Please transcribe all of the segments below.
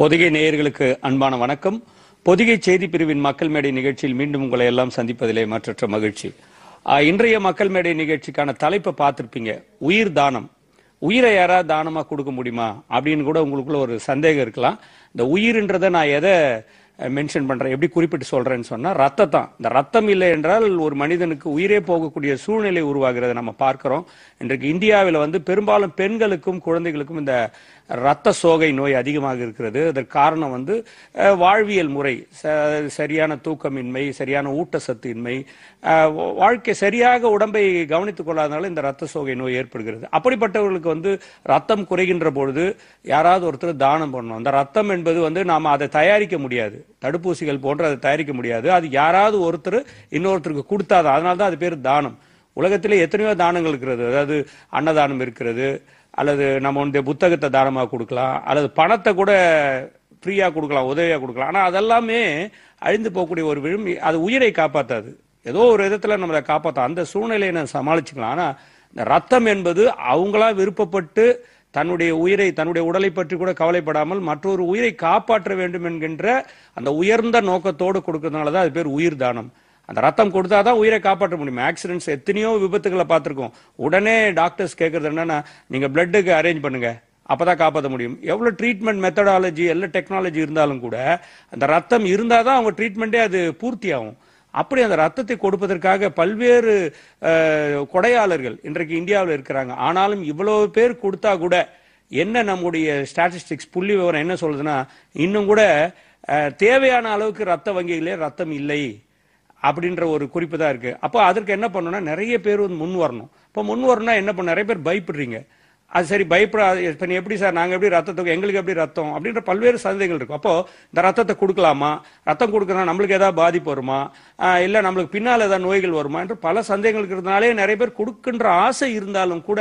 பொதிகை நேயர்களுக்கு அன்பான வணக்கம் பொதிகை செய்தி பிரிவின் மக்கள் மேடை நிகழ்ச்சியில் மீண்டும் உங்களை எல்லாம் சந்திப்பதிலே மற்ற மகிழ்ச்சி இன்றைய மக்கள் மேடை நிகழ்ச்சிக்கான தலைப்பை பார்த்துருப்பீங்க உயிர் தானம் உயிரை யாராவது தானமாக கொடுக்க முடியுமா அப்படின்னு கூட உங்களுக்குள்ள ஒரு சந்தேகம் இருக்கலாம் இந்த உயிர்ன்றதை நான் எதை மென்ஷன் பண்ணுறேன் எப்படி குறிப்பிட்டு சொல்கிறேன்னு சொன்னால் ரத்தம் தான் இந்த ரத்தம் இல்லை என்றால் ஒரு மனிதனுக்கு உயிரே போகக்கூடிய சூழ்நிலை உருவாகிறத நம்ம பார்க்குறோம் இன்றைக்கு இந்தியாவில் வந்து பெரும்பாலும் பெண்களுக்கும் குழந்தைகளுக்கும் இந்த ரத்த சோகை நோய் அதிகமாக இருக்கிறது அதற்கு காரணம் வந்து வாழ்வியல் முறை சரியான தூக்கமின்மை சரியான ஊட்டச்சத்து இன்மை வாழ்க்கை சரியாக உடம்பை கவனித்துக் கொள்ளாதனால இந்த ரத்த சோகை நோய் ஏற்படுகிறது அப்படிப்பட்டவர்களுக்கு வந்து ரத்தம் குறைகின்ற பொழுது யாராவது ஒருத்தர் தானம் பண்ணணும் அந்த ரத்தம் என்பது வந்து நாம் அதை தயாரிக்க முடியாது தடுப்பூசிகள் போன்று அதை தயாரிக்க முடியாது அது யாராவது ஒருத்தர் இன்னொருத்தருக்கு கொடுத்தாதான் அதனால தான் அது பேர் தானம் உலகத்தில் எத்தனையோ தானங்கள் இருக்கிறது அதாவது அன்னதானம் இருக்கிறது அல்லது நம்ம வந்து புத்தகத்தை தானமாக கொடுக்கலாம் அல்லது பணத்தை கூட ஃப்ரீயாக கொடுக்கலாம் உதவியாக கொடுக்கலாம் ஆனால் அதெல்லாமே அழிந்து போகக்கூடிய ஒரு விழும் அது உயிரை காப்பாற்றாது ஏதோ ஒரு விதத்தில் நம்மளை காப்பாற்றும் அந்த சூழ்நிலையை நான் சமாளிச்சுக்கலாம் ஆனால் இந்த ரத்தம் என்பது அவங்களா விருப்பப்பட்டு தன்னுடைய உயிரை தன்னுடைய உடலை பற்றி கூட கவலைப்படாமல் மற்றொரு உயிரை காப்பாற்ற வேண்டும் என்கின்ற அந்த உயர்ந்த நோக்கத்தோடு கொடுக்கறதுனால தான் அது பேர் உயிர் தானம் அந்த ரத்தம் கொடுத்தா தான் உயிரை காப்பாற்ற முடியும் ஆக்சிடென்ட்ஸ் எத்தனையோ விபத்துகளை பார்த்துருக்கோம் உடனே டாக்டர்ஸ் கேட்கறது என்னன்னா நீங்கள் பிளட்டுக்கு அரேஞ்ச் பண்ணுங்க அப்போதான் காப்பாற்ற முடியும் எவ்வளோ ட்ரீட்மெண்ட் மெத்தடாலஜி எல்லா டெக்னாலஜி இருந்தாலும் கூட அந்த ரத்தம் இருந்தால் தான் அவங்க ட்ரீட்மெண்ட்டே அது பூர்த்தி ஆகும் அப்படி அந்த ரத்தத்தை கொடுப்பதற்காக பல்வேறு கொடையாளர்கள் இன்றைக்கு இந்தியாவில் இருக்கிறாங்க ஆனாலும் இவ்வளவு பேர் கொடுத்தா கூட என்ன நம்முடைய ஸ்டாட்டிஸ்டிக்ஸ் புள்ளி விவரம் என்ன சொல்லுதுன்னா இன்னும் கூட தேவையான அளவுக்கு ரத்த வங்கிகளே ரத்தம் இல்லை அப்படின்ற ஒரு குறிப்பு தான் இருக்கு அப்போ அதற்கு என்ன பண்ணணும்னா நிறைய பேர் வந்து முன் வரணும் இப்போ முன் வரணும்னா என்ன பண்ண நிறைய பேர் பயப்படுறீங்க அது சரி பயப்படாது இப்போ நீ எப்படி சார் நாங்கள் எப்படி ரத்தத்துக்கு எங்களுக்கு எப்படி ரத்தம் அப்படின்ற பல்வேறு சந்தேகங்கள் இருக்கும் அப்போது இந்த ரத்தத்தை கொடுக்கலாமா ரத்தம் கொடுக்கணும் நம்மளுக்கு ஏதாவது பாதிப்பு வருமா இல்லை நம்மளுக்கு பின்னால் ஏதாவது நோய்கள் வருமா என்று பல சந்தேகங்கள் இருக்கிறதுனாலே நிறைய பேர் கொடுக்கின்ற ஆசை இருந்தாலும் கூட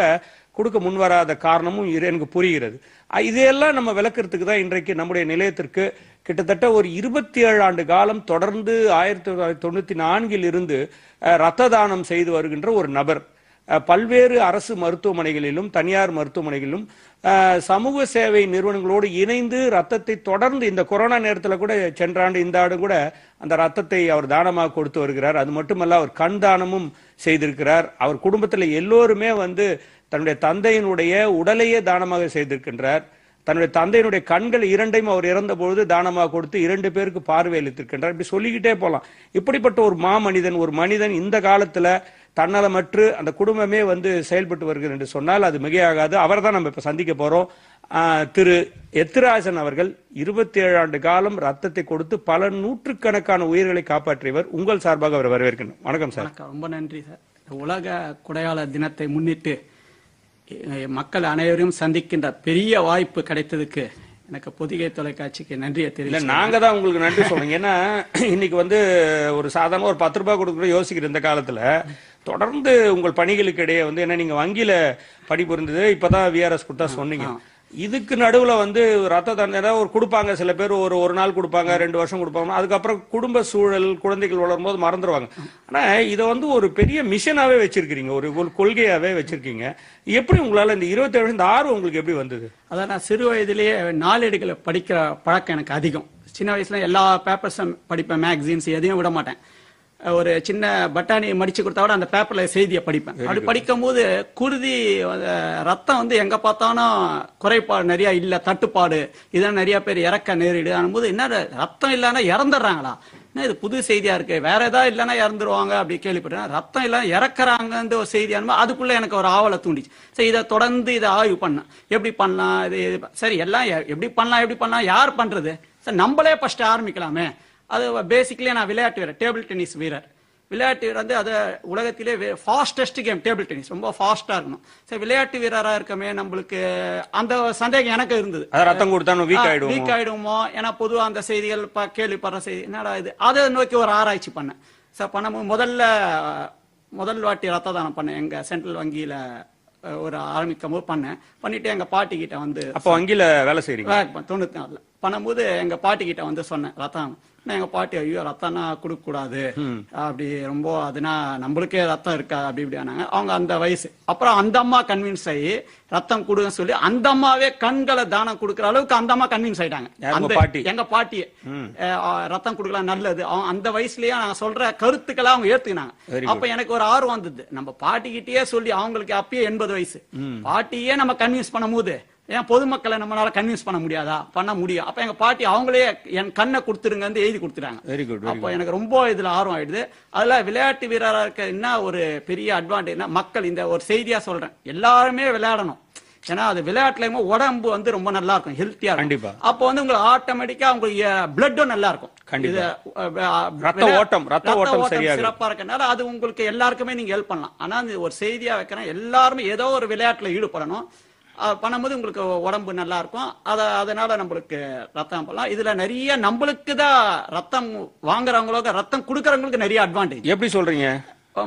கொடுக்க முன்வராத காரணமும் எனக்கு புரிகிறது இதையெல்லாம் நம்ம விளக்கிறதுக்கு தான் இன்றைக்கு நம்முடைய நிலையத்திற்கு கிட்டத்தட்ட ஒரு இருபத்தி ஏழு ஆண்டு காலம் தொடர்ந்து ஆயிரத்தி தொள்ளாயிரத்தி தொண்ணூற்றி நான்கில் இருந்து ரத்த தானம் செய்து வருகின்ற ஒரு நபர் பல்வேறு அரசு மருத்துவமனைகளிலும் தனியார் மருத்துவமனைகளிலும் சமூக சேவை நிறுவனங்களோடு இணைந்து ரத்தத்தை தொடர்ந்து இந்த கொரோனா நேரத்தில் கூட சென்ற ஆண்டு இந்த ஆண்டு கூட அந்த ரத்தத்தை அவர் தானமாக கொடுத்து வருகிறார் அது மட்டுமல்ல அவர் கண் தானமும் செய்திருக்கிறார் அவர் குடும்பத்தில் எல்லோருமே வந்து தன்னுடைய தந்தையினுடைய உடலையே தானமாக செய்திருக்கின்றார் தன்னுடைய தந்தையினுடைய கண்கள் இரண்டையும் அவர் இறந்தபொழுது தானமாக கொடுத்து இரண்டு பேருக்கு பார்வையளித்திருக்கின்றார் இப்படி சொல்லிக்கிட்டே போகலாம் இப்படிப்பட்ட ஒரு மாமனிதன் ஒரு மனிதன் இந்த காலத்தில் தன்னலமற்று அந்த குடும்பமே வந்து செயல்பட்டு வருகிறது என்று சொன்னால் அது மிகையாகாது அவர் தான் நம்ம இப்போ சந்திக்க போகிறோம் திரு எத்திராஜன் அவர்கள் இருபத்தி ஏழு ஆண்டு காலம் ரத்தத்தை கொடுத்து பல நூற்றுக்கணக்கான உயிர்களை காப்பாற்றியவர் உங்கள் சார்பாக அவர் வரவேற்கணும் வணக்கம் சார் ரொம்ப நன்றி சார் உலக குடையாள தினத்தை முன்னிட்டு மக்கள் அனைவரையும் சந்திக்கின்ற பெரிய வாய்ப்பு கிடைத்ததுக்கு எனக்கு பொதிகை தொலைக்காட்சிக்கு நன்றியை தெரியல நாங்க தான் உங்களுக்கு நன்றி சொல்றோம் ஏன்னா இன்னைக்கு வந்து ஒரு சாதாரண ஒரு பத்து ரூபாய் கொடுக்குற யோசிக்கிற இந்த காலத்துல தொடர்ந்து உங்கள் பணிகளுக்கு இடையே வந்து என்ன நீங்கள் வங்கியில் பணிபுரிந்தது இப்போ தான் விஆர்எஸ் கொடுத்தா சொன்னீங்க இதுக்கு நடுவில் வந்து ரத்த தந்தை ஒரு கொடுப்பாங்க சில பேர் ஒரு ஒரு நாள் கொடுப்பாங்க ரெண்டு வருஷம் கொடுப்பாங்க அதுக்கப்புறம் குடும்ப சூழல் குழந்தைகள் வளரும் போது மறந்துடுவாங்க ஆனால் இதை வந்து ஒரு பெரிய மிஷனாவே வச்சிருக்கீங்க ஒரு கொள்கையாவே கொள்கையாகவே வச்சிருக்கீங்க எப்படி உங்களால் இந்த இருபத்தேழு ஏழு இந்த ஆர்வம் உங்களுக்கு எப்படி வந்தது அதான் நான் சிறு வயதிலேயே நாளேடுகளை படிக்கிற பழக்கம் எனக்கு அதிகம் சின்ன வயசுல எல்லா பேப்பர்ஸும் படிப்பேன் மேக்சின்ஸ் எதையும் விட மாட்டேன் ஒரு சின்ன பட்டாணியை மடிச்சு கொடுத்தா கூட அந்த பேப்பர்ல செய்தியை படிப்பேன் அப்படி படிக்கும் போது குருதி ரத்தம் வந்து எங்க பார்த்தாலும் குறைபாடு நிறைய இல்ல தட்டுப்பாடு இதெல்லாம் நிறைய பேர் இறக்க நேரிடு போது என்ன ரத்தம் இல்லைன்னா இறந்துடுறாங்களா என்ன இது புது செய்தியா இருக்கு வேற ஏதாவது இல்லைன்னா இறந்துருவாங்க அப்படி கேள்விப்பட்டேன் ரத்தம் இல்லாம இறக்குறாங்கன்ற ஒரு செய்தியான அதுக்குள்ள எனக்கு ஒரு ஆவலை தூண்டிச்சு சரி இதை தொடர்ந்து இதை ஆய்வு பண்ண எப்படி பண்ணலாம் இது சரி எல்லாம் எப்படி பண்ணலாம் எப்படி பண்ணலாம் யார் பண்றது சரி நம்மளே ஃபர்ஸ்ட் ஆரம்பிக்கலாமே அது பேசிக்கலி நான் விளையாட்டு வீரர் டேபிள் டென்னிஸ் வீரர் விளையாட்டு வீரர் வந்து அது உலகத்திலே ஃபாஸ்டஸ்ட் கேம் டேபிள் டென்னிஸ் ரொம்ப ஃபாஸ்ட்டாக இருக்கணும் சரி விளையாட்டு வீரராக இருக்கமே நம்மளுக்கு அந்த சந்தேகம் எனக்கு இருந்தது ரத்தம் கொடுத்தா வீக் ஆயிடும் வீக் ஆயிடுமோ ஏன்னா பொதுவாக அந்த செய்திகள் கேள்விப்படுற செய்தி என்னடா இது அதை நோக்கி ஒரு ஆராய்ச்சி பண்ணேன் சார் பண்ணும்போது முதல்ல முதல் வாட்டி ரத்த தானம் பண்ணேன் எங்கள் சென்ட்ரல் வங்கியில் ஒரு ஆரம்பிக்கும் போது பண்ணேன் பண்ணிட்டு எங்கள் பாட்டிக்கிட்ட வந்து அப்போ வங்கியில் வேலை செய்யறீங்க தொண்ணூத்தி நாலில் பண்ணும்போது எங்கள் பாட்டிக்கிட்ட வந்து சொன்னேன் ரத்தானம் எங்க பாட்டி ஐயோ ரத்தம்னா கூடாது அப்படி ரொம்ப அதுனா நம்மளுக்கே ரத்தம் இருக்கா அப்படி இப்படி ஆனாங்க அவங்க அந்த வயசு அப்புறம் அந்த அம்மா கன்வின்ஸ் ஆகி ரத்தம் கொடுங்க சொல்லி அந்த அம்மாவே கண்களை தானம் கொடுக்கற அளவுக்கு அந்த அம்மா கன்வின்ஸ் ஆயிட்டாங்க அந்த பாட்டி எங்க பாட்டியே ரத்தம் கொடுக்கலாம் நல்லது அவன் அந்த வயசுலயே நாங்க சொல்ற கருத்துக்களை அவங்க ஏத்துக்கினாங்க அப்ப எனக்கு ஒரு ஆர்வம் வந்தது நம்ம கிட்டேயே சொல்லி அவங்களுக்கு அப்பயே எண்பது வயசு பாட்டியே நம்ம கன்வின்ஸ் பண்ணும் போது ஏன் பொதுமக்களை நம்மளால கன்வின்ஸ் பண்ண முடியாதா பண்ண முடியும் அப்ப எங்க பாட்டி அவங்களே என் கண்ணை கொடுத்துருங்க வந்து எழுதி கொடுத்துட்டாங்க வெரி குட் அப்போ எனக்கு ரொம்ப இதுல ஆர்வம் ஆயிடுது அதுல விளையாட்டு வீரராக இருக்க என்ன ஒரு பெரிய அட்வான்டேஜ் மக்கள் இந்த ஒரு செய்தியா சொல்றேன் எல்லாருமே விளையாடணும் ஏன்னா அது விளையாட்டுலயுமே உடம்பு வந்து ரொம்ப நல்லா இருக்கும் ஹெல்த்தியா கண்டிப்பா அப்போ வந்து உங்களுக்கு ஆட்டோமேட்டிக்கா உங்களுக்கு பிளட்டும் நல்லா இருக்கும் ரத்த ஓட்டம் ரத்த ஓட்டம் சிறப்பா இருக்கனால அது உங்களுக்கு எல்லாருக்குமே நீங்க ஹெல்ப் பண்ணலாம் ஆனா ஒரு செய்தியா வைக்கிறேன் எல்லாருமே ஏதோ ஒரு விளையாட்டுல ஈடுபடணும் பண்ணும்போது உங்களுக்கு உடம்பு நல்லா இருக்கும் அதை அதனால நம்மளுக்கு ரத்தம் போடலாம் இதுல நிறைய நம்மளுக்கு தான் ரத்தம் வாங்குறவங்களுக்கு ரத்தம் கொடுக்கறவங்களுக்கு நிறைய அட்வான்டேஜ் எப்படி சொல்றீங்க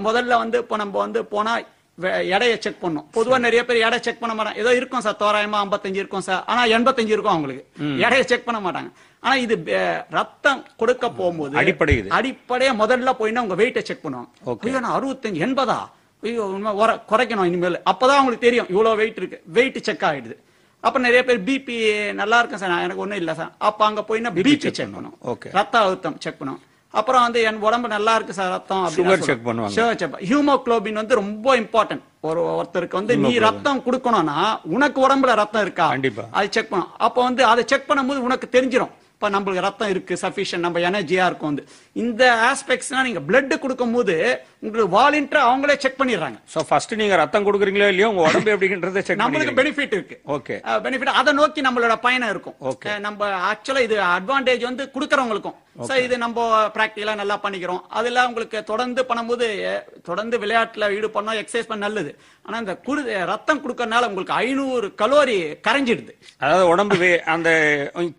முதல்ல வந்து இப்போ நம்ம வந்து போனா எடையை செக் பண்ணும் பொதுவா நிறைய பேர் எடை செக் பண்ண மாட்டாங்க ஏதோ இருக்கும் சார் தோராயமா ஐம்பத்தஞ்சு இருக்கும் சார் ஆனா எண்பத்தஞ்சு இருக்கும் அவங்களுக்கு எடையை செக் பண்ண மாட்டாங்க ஆனா இது ரத்தம் கொடுக்க போகும்போது அடிப்படை அடிப்படையா முதல்ல போயின்னா உங்க வெயிட்டை செக் பண்ணுவாங்க அறுபத்தஞ்சு எண்பதா குறைக்கணும் இனிமேல் அப்பதான் அவங்களுக்கு தெரியும் இவ்வளோ வெயிட் இருக்கு வெயிட் செக் ஆகிடுது அப்போ நிறைய பேர் பிபி நல்லா இருக்கும் சார் எனக்கு ஒன்றும் இல்லை சார் அப்போ அங்கே போய் பிபி செக் பண்ணணும் ஓகே ரத்த அழுத்தம் செக் பண்ணும் அப்புறம் வந்து என் உடம்பு நல்லா இருக்கு சார் ரத்தம் சுகர் செக் ஹியூமோக்ளோபின் வந்து ரொம்ப இம்பார்ட்டன்ட் ஒரு ஒருத்தருக்கு வந்து நீ ரத்தம் கொடுக்கணும்னா உனக்கு உடம்புல ரத்தம் இருக்கா அது செக் பண்ணும் அப்போ வந்து அதை செக் பண்ணும்போது உனக்கு தெரிஞ்சிடும் இப்போ நம்மளுக்கு ரத்தம் இருக்கு சஃபிஷியன் நம்ம எனர்ஜியா இருக்கும் வந்து இந்த ஆஸ்பெக்ட்ஸ்னா நீங்க பிளட் கொடுக்கும் போது உங்களுக்கு வாலண்டியர் அவங்களே செக் பண்ணிடுறாங்க ஸோ ஃபர்ஸ்ட் நீங்க ரத்தம் கொடுக்குறீங்களோ இல்லையோ உங்க உடம்பு எப்படின்றத செக் நம்மளுக்கு பெனிஃபிட் இருக்கு ஓகே பெனிஃபிட் அதை நோக்கி நம்மளோட பயணம் இருக்கும் ஓகே நம்ம ஆக்சுவலா இது அட்வான்டேஜ் வந்து கொடுக்குறவங்களுக்கும் சார் இது நம்ம ப்ராக்டிக்கலாக நல்லா பண்ணிக்கிறோம் அதுல உங்களுக்கு தொடர்ந்து பண்ணும்போது தொடர்ந்து விளையாட்டில் ஈடுபடணும் எக்ஸசைஸ் பண்ண நல்லது ஆனா இந்த குடு ரத்தம் கொடுக்கறனால உங்களுக்கு ஐநூறு கலோரி கரைஞ்சிடுது அதாவது உடம்பு அந்த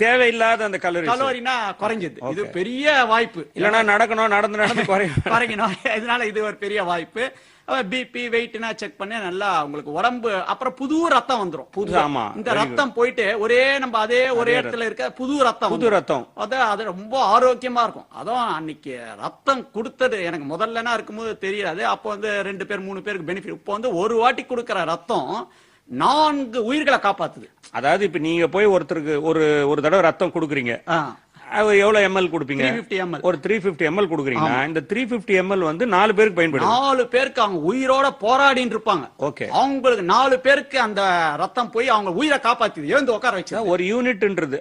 தேவையில்லாத அந்த கலோரி கலோரினா குறைஞ்சிது இது பெரிய வாய்ப்பு இல்லைன்னா நடக்கணும் நடந்து நடந்து குறையும் குறைக்கணும் இதனால இது ஒரு பெரிய வாய்ப்பு பிபி வெயிட்னா செக் பண்ணி நல்லா உங்களுக்கு உடம்பு அப்புறம் புது ரத்தம் வந்துடும் புது இந்த ரத்தம் போயிட்டு ஒரே நம்ம அதே ஒரே இடத்துல இருக்க புது ரத்தம் புது ரத்தம் அது அது ரொம்ப ஆரோக்கியமா இருக்கும் அதான் அன்னைக்கு ரத்தம் கொடுத்தது எனக்கு இருக்கும் இருக்கும்போது தெரியாது அப்போ வந்து ரெண்டு பேர் மூணு பேருக்கு பெனிஃபிட் இப்போ வந்து ஒரு வாட்டி கொடுக்குற ரத்தம் நான்கு உயிர்களை காப்பாத்துது அதாவது இப்ப நீங்க போய் ஒருத்தருக்கு ஒரு ஒரு தடவை ரத்தம் கொடுக்குறீங்க எவ்வளவு எம்எல் கொடுப்பீங்க ஃபிஃப்டி ஒரு த்ரீ பிப்டி எம்எல் கொடுக்குறீங்க இந்த த்ரீ பிப்டி எம்எல் வந்து நாலு பேருக்கு பயன்படும் நாலு பேருக்கு அவங்க உயிரோட போராடின்னு இருப்பாங்க ஓகே அவங்களுக்கு நாலு பேருக்கு அந்த ரத்தம் போய் அவங்க உயிரை காப்பாத்தி எழுந்து உட்கார வச்சு ஒரு யூனிட்ன்றது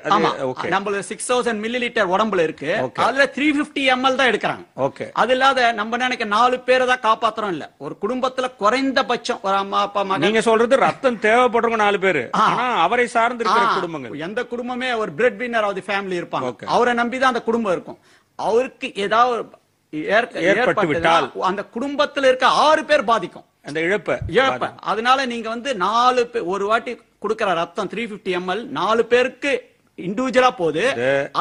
நம்மள சிக்ஸ் தௌசண்ட் மில்லி லிட்டர் உடம்புல இருக்கு அதுல த்ரீ பிப்டி எம்எல் தான் எடுக்கிறாங்க ஓகே அது இல்லாத நம்ம நினைக்க நாலு பேரை தான் காப்பாத்துறோம் இல்ல ஒரு குடும்பத்துல குறைந்தபட்சம் ஒரு அம்மா அப்பா அம்மா நீங்க சொல்றது ரத்தம் தேவைப்படுறவங்க நாலு பேரு அவரை சார்ந்து இருக்கிற குடும்பங்கள் எந்த குடும்பமே ஒரு பிரெட் வின்னர் ஆஃப் ஃபேமிலி இருப்பாங்க அவரை நம்பிதான் அந்த குடும்பம் இருக்கும் அவருக்கு ஏதாவது ஏற்பட்டுவிட்டால் அந்த குடும்பத்துல இருக்க ஆறு பேர் பாதிக்கும் அந்த இழப்பை இழப்ப அதனால நீங்க வந்து நாலு பேர் ஒரு வாட்டி கொடுக்கிற ரத்தம் த்ரீ பிப்டி எம்எல் நாலு பேருக்கு இண்டிவிஜுவலா போகுது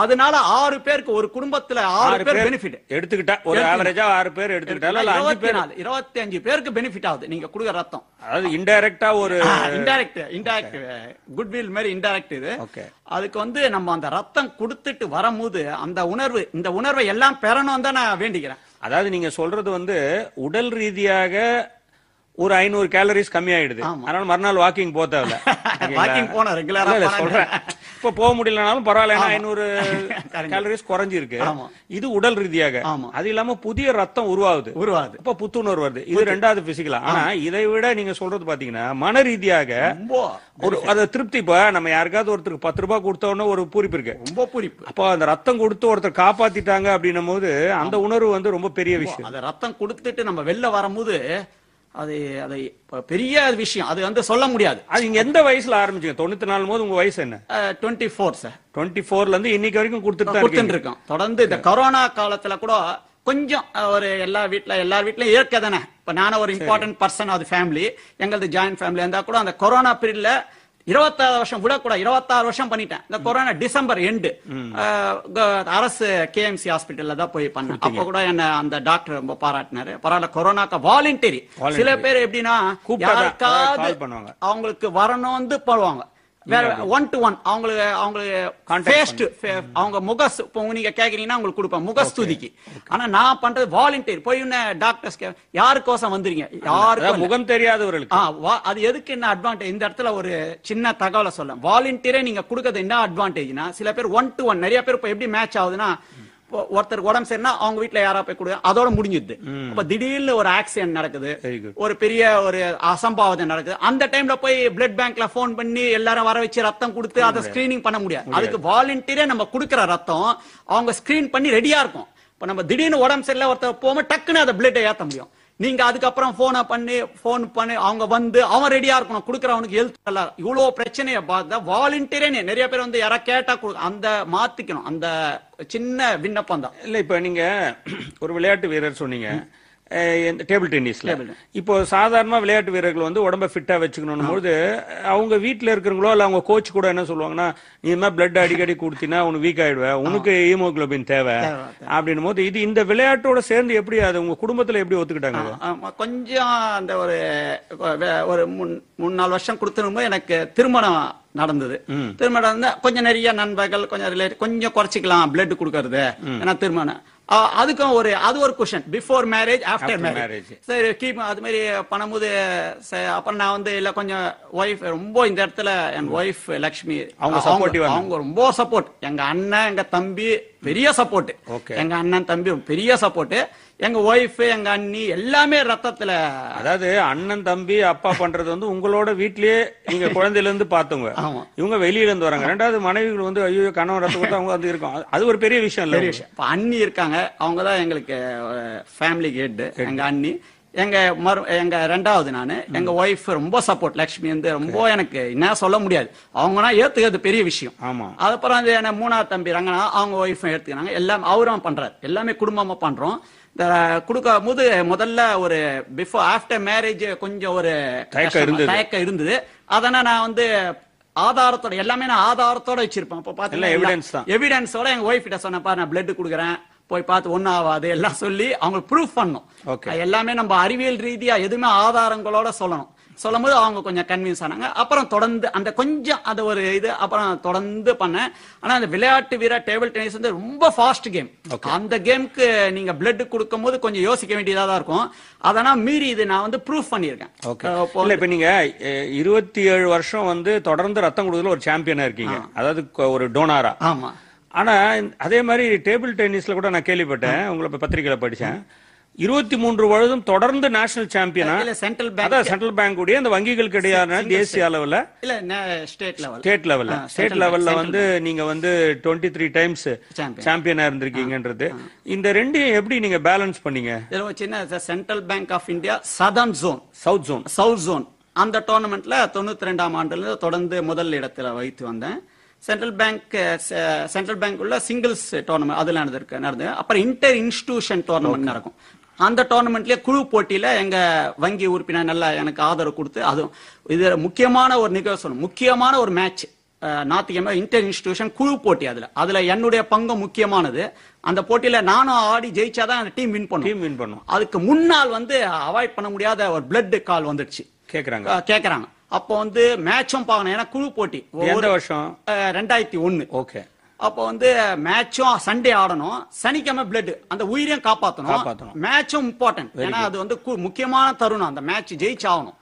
அதனால ஆறு பேருக்கு ஒரு குடும்பத்துல ஆறு பேர் பெனிஃபிட் எடுத்துக்கிட்டா ஒரு ஆவரேஜா ஆறு பேர் எடுத்துக்கிட்டாலும் அஞ்சு இருபத்தி அஞ்சு பேருக்கு பெனிஃபிட் ஆகுது நீங்க குடுக்கற ரத்தம் அதாவது இன்டைரக்டா ஒரு இன்டைரக்ட் இன்டைரக்ட் குட்வில் மாதிரி இன்டைரக்ட் இது அதுக்கு வந்து நம்ம அந்த ரத்தம் கொடுத்துட்டு வரும்போது அந்த உணர்வு இந்த உணர்வை எல்லாம் பெறணும் தான் நான் வேண்டிக்கிறேன் அதாவது நீங்க சொல்றது வந்து உடல் ரீதியாக ஒரு ஐநூறு கேலரிஸ் கம்மியாயிடுது அதனால மறுநாள் வாக்கிங் போத்தவங்க வாக்கிங் போன ரெகுலரா சொல்றேன் இப்போ போக முடியலனாலும் பரவாயில்ல ஏன்னா ஐநூறு கேலரிஸ் குறைஞ்சிருக்கு இது உடல் ரீதியாக ஆமா அது இல்லாம புதிய ரத்தம் உருவாகுது உருவாகுது இப்ப புத்துணர்வு வருது இது ரெண்டாவது பிசிக்கலா ஆனா இதை விட நீங்க சொல்றது பாத்தீங்கன்னா மன ரீதியாக ஒரு அத திருப்தி இப்ப நம்ம யாருக்காவது ஒருத்தருக்கு பத்து ரூபாய் கொடுத்தோன்னு ஒரு பூரிப்பு இருக்கு ரொம்ப பூரிப்பு அப்போ அந்த ரத்தம் கொடுத்து ஒருத்தர் காப்பாத்திட்டாங்க அப்படின்னும் போது அந்த உணர்வு வந்து ரொம்ப பெரிய விஷயம் அந்த ரத்தம் கொடுத்துட்டு நம்ம வெளில வரும்போது அது அது பெரிய விஷயம் அது வந்து சொல்ல முடியாது அது நீங்க எந்த வயசுல ஆரம்பிச்சீங்க தொண்ணூத்தி நாலு போது உங்க வயசு என்ன டுவெண்ட்டி ஃபோர் சார் டுவெண்ட்டி ஃபோர்ல இருந்து இன்னைக்கு வரைக்கும் கொடுத்துட்டு கொடுத்துட்டு இருக்கோம் தொடர்ந்து இந்த கொரோனா காலத்துல கூட கொஞ்சம் ஒரு எல்லா வீட்டில் எல்லார் வீட்லையும் இயற்கை தானே இப்போ நானும் ஒரு இம்பார்ட்டன்ட் பர்சன் அது ஃபேமிலி எங்களது ஜாயின்ட் ஃபேமிலி இருந்தால் கூட அந்த கொரோனா பீரியட்ல இருபத்தாறு வருஷம் விடக்கூட இருபத்தாறு வருஷம் பண்ணிட்டேன் இந்த கொரோனா டிசம்பர் எண்டு அரசு கேஎம்சி ஹாஸ்பிட்டல்ல தான் போய் பண்ணேன் அப்ப கூட என்ன அந்த டாக்டர் ரொம்ப பாராட்டினாரு பரவாயில்ல கொரோனாக்கு வாலண்டியரி சில பேர் எப்படின்னா யாருக்காவது அவங்களுக்கு வரணும் வந்து போடுவாங்க ஒன் டு ஒன் அவங்களுக்கு அவங்க முக நீங்க உங்களுக்கு முகஸ்துதிக்கு ஆனா நான் பண்றது வாலண்டியர் போய் என்ன டாக்டர்ஸ் யாருக்கோசம் யாருக்கு முகம் அது எதுக்கு என்ன அட்வான்டேஜ் இந்த இடத்துல ஒரு சின்ன தகவலை சொல்ல வாலண்டியரே நீங்க என்ன அட்வான்டேஜ்னா சில பேர் ஒன் டு ஒன் நிறைய பேர் இப்போ எப்படி மேட்ச் ஆகுதுன்னா ஒருத்தருக்கு உடம்பு சரினா அவங்க வீட்டுல யாரா போய் கொடுக்க அதோட முடிஞ்சுது அப்ப திடீர்னு ஒரு ஆக்சிடென்ட் நடக்குது ஒரு பெரிய ஒரு அசம்பாவதம் நடக்குது அந்த டைம்ல போய் பிளட் பேங்க்ல போன் பண்ணி எல்லாரும் வர வச்சு ரத்தம் கொடுத்து அதை ஸ்கிரீனிங் பண்ண முடியாது அதுக்கு வாலண்டியரே நம்ம கொடுக்குற ரத்தம் அவங்க ஸ்கிரீன் பண்ணி ரெடியா இருக்கும் இப்ப நம்ம திடீர்னு உடம்பு சரியில்லை ஒருத்தர் போகும்போது டக்குன்னு அதை பிளட்டை ஏற்ற முடியும் நீங்க அதுக்கப்புறம் போனை பண்ணி போன் பண்ணி அவங்க வந்து அவன் ரெடியா இருக்கணும் கொடுக்குறவனுக்கு ஹெல்த் நல்லா இவ்வளோ பிரச்சனையை பார்த்தா வாலண்டியரே நிறைய பேர் வந்து யாராவது கேட்டா அந்த மாத்திக்கணும் அந்த சின்ன விண்ணப்பம் தான் இல்ல இப்ப நீங்க ஒரு விளையாட்டு வீரர் சொன்னீங்க டேபிள் டென்னிஸ்ல இப்போ சாதாரணமா விளையாட்டு வீரர்கள் வந்து உடம்ப ஃபிட்டா வச்சுக்கணும் போது அவங்க வீட்டில் இருக்கிறவங்களோ இல்ல அவங்க கோச் கூட என்ன சொல்லுவாங்கன்னா நீ மாதிரி பிளட் அடிக்கடி கொடுத்தீங்கன்னா உனக்கு வீக் ஆயிடுவேன் உனக்கு ஹீமோகுளோபின் தேவை அப்படின்னும் போது இது இந்த விளையாட்டோட சேர்ந்து எப்படி அது உங்க குடும்பத்துல எப்படி ஒத்துக்கிட்டாங்க கொஞ்சம் அந்த ஒரு ஒரு மூணு நாலு வருஷம் கொடுத்துருக்கும் எனக்கு திருமணம் நடந்தது திருமணம் நடந்தா கொஞ்சம் நிறைய நண்பர்கள் கொஞ்சம் ரிலேட் கொஞ்சம் குறைச்சிக்கலாம் பிளட் கொடுக்கறது ஏன்னா திருமணம் அதுக்கும் ஒரு அது ஒரு question before marriage after marriage சரி கீப் அது மாதிரி பண்ணும்போது அப்புறம் நான் வந்து இல்ல கொஞ்சம் ஒய்ஃப் ரொம்ப இந்த இடத்துல என் ஒய்ஃப் லக்ஷ்மி அவங்க அவங்க ரொம்ப சப்போர்ட் எங்க அண்ணன் எங்க தம்பி பெரிய சப்போர்ட் எங்க அண்ணன் தம்பி பெரிய சப்போர்ட் எங்க ஒய்ஃப் எங்க அண்ணி எல்லாமே ரத்தத்துல அதாவது அண்ணன் தம்பி அப்பா பண்றது வந்து உங்களோட வீட்லயே நீங்க குழந்தையில இருந்து பாத்துங்க இவங்க வெளியில இருந்து வராங்க ரெண்டாவது மனைவிகள் வந்து ஐயோ கணவன் ரத்த கொடுத்தா அவங்க வந்து இருக்கும் அது ஒரு பெரிய விஷயம் இல்ல பெரிய விஷயம் அண்ணி இருக்காங்க அவங்க தான் எங்களுக்கு ஃபேமிலி கேட்டு எங்க அண்ணி எங்க மறு எங்க ரெண்டாவது நான் எங்க ஒய்ஃப் ரொம்ப சப்போர்ட் லக்ஷ்மி வந்து ரொம்ப எனக்கு என்ன சொல்ல முடியாது அவங்கன்னா ஏத்துக்கிறது பெரிய விஷயம் ஆமா அதுக்கப்புறம் அது என்ன மூணாவது தம்பி ரங்கனா அவங்க ஒய்ஃபும் ஏத்துக்கிறாங்க எல்லாம் அவரும் பண்றாரு எல்லாமே குடும்பமா பண்றோம் கொடுக்கும் முதல்ல ஒரு பிஃபோர் ஆஃப்டர் மேரேஜ் கொஞ்சம் ஒரு தயக்கம் இருந்தது அதனால நான் வந்து ஆதாரத்தோட எல்லாமே நான் ஆதாரத்தோட வச்சிருப்பேன் இப்போ பாத்தீங்கன்னா எவிடன்ஸ் தான் எவிடன்ஸோட எங்க ஒய்ஃப் கிட்ட சொன்னப்பா நான் பிளட் கொடுக்குறேன் போய் பார்த்து ஒன்றும் ஆகாது எல்லாம் சொல்லி அவங்க ப்ரூஃப் பண்ணும் எல்லாமே நம்ம அறிவியல் ரீதியா எதுவுமே ஆதாரங்களோட சொல்லணும் சொல்லும் போது அவங்க கொஞ்சம் கன்வின்ஸ் ஆனாங்க அப்புறம் தொடர்ந்து அந்த கொஞ்சம் அந்த ஒரு இது அப்புறம் தொடர்ந்து பண்ணேன் ஆனா அந்த விளையாட்டு வீரர் டேபிள் டென்னிஸ் வந்து ரொம்ப ஃபாஸ்ட் கேம் அந்த கேமுக்கு நீங்க பிளட் கொடுக்கும் போது கொஞ்சம் யோசிக்க வேண்டியதா தான் இருக்கும் அதனால மீறி இது நான் வந்து ப்ரூஃப் பண்ணியிருக்கேன் ஓகே இப்ப நீங்க இருபத்தி ஏழு வருஷம் வந்து தொடர்ந்து ரத்தம் கொடுக்கல ஒரு சாம்பியனா இருக்கீங்க அதாவது ஒரு டோனாரா ஆமா ஆனா அதே மாதிரி டேபிள் டென்னிஸ்ல கூட நான் கேள்விப்பட்டேன் உங்களை பத்திரிகையில படிச்சேன் இருபத்தி மூன்று வருடம் தொடர்ந்து நேஷனல் சாம்பியனா சென்ட்ரல் பேங்க் அதான் சென்ட்ரல் பேங்க் உடைய அந்த வங்கிகளுக்கு கிடையாது தேசிய அளவுல இல்ல ஸ்டேட் லெவல் ஸ்டேட் லெவல்ல ஸ்டேட் லெவல்ல வந்து நீங்க வந்து டுவெண்ட்டி த்ரீ டைம்ஸ் சாம்பியனா இருந்திருக்கீங்கன்றது இந்த ரெண்டையும் எப்படி நீங்க பேலன்ஸ் பண்ணீங்க இதுல சின்ன central bank of India southern zone south zone south zone அந்த டோர்னமெண்ட்ல தொண்ணூத்தி ரெண்டாம் ஆண்டுல தொடர்ந்து முதல் இடத்துல வைத்து வந்தேன் சென்ட்ரல் பேங்க் சென்ட்ரல் பேங்க் உள்ள சிங்கிள்ஸ் டோர்னமெண்ட் அதில் நடந்திருக்கு நடந்தது அப்புறம் இன்டர் இன்ஸ்டியூஷன் டோர்னமெண்ட் நடக்கும் அந்த டோர்னமெண்ட்லேயே குழு போட்டியில எங்க வங்கி உறுப்பினர் நல்லா எனக்கு ஆதரவு கொடுத்து அதுவும் இது முக்கியமான ஒரு நிகழ்வு முக்கியமான ஒரு மேட்ச் நாத்திகமாக இன்டர் இன்ஸ்டிடியூஷன் குழு போட்டி அதுல அதுல என்னுடைய பங்கு முக்கியமானது அந்த போட்டியில நானும் ஆடி ஜெயிச்சாதான் அந்த டீம் வின் பண்ணும் டீம் வின் பண்ணும் அதுக்கு முன்னால் வந்து அவாய்ட் பண்ண முடியாத ஒரு பிளட் கால் வந்துடுச்சு கேக்குறாங்க கேக்குறாங்க அப்போ வந்து மேட்சும் பார்க்கணும் ஏன்னா குழு போட்டி ஒரு வருஷம் ரெண்டாயிரத்தி ஒன்னு ஓகே அப்போ வந்து மேட்சும் சண்டே ஆடணும் சனிக்கிழமை பிளட் அந்த உயிரையும் காப்பாற்றணும் மேட்சும் இம்பார்ட்டன்ட் ஏன்னா அது வந்து முக்கியமான தருணம் அந்த மேட்ச் ஜெயிச்சு ஆகணும்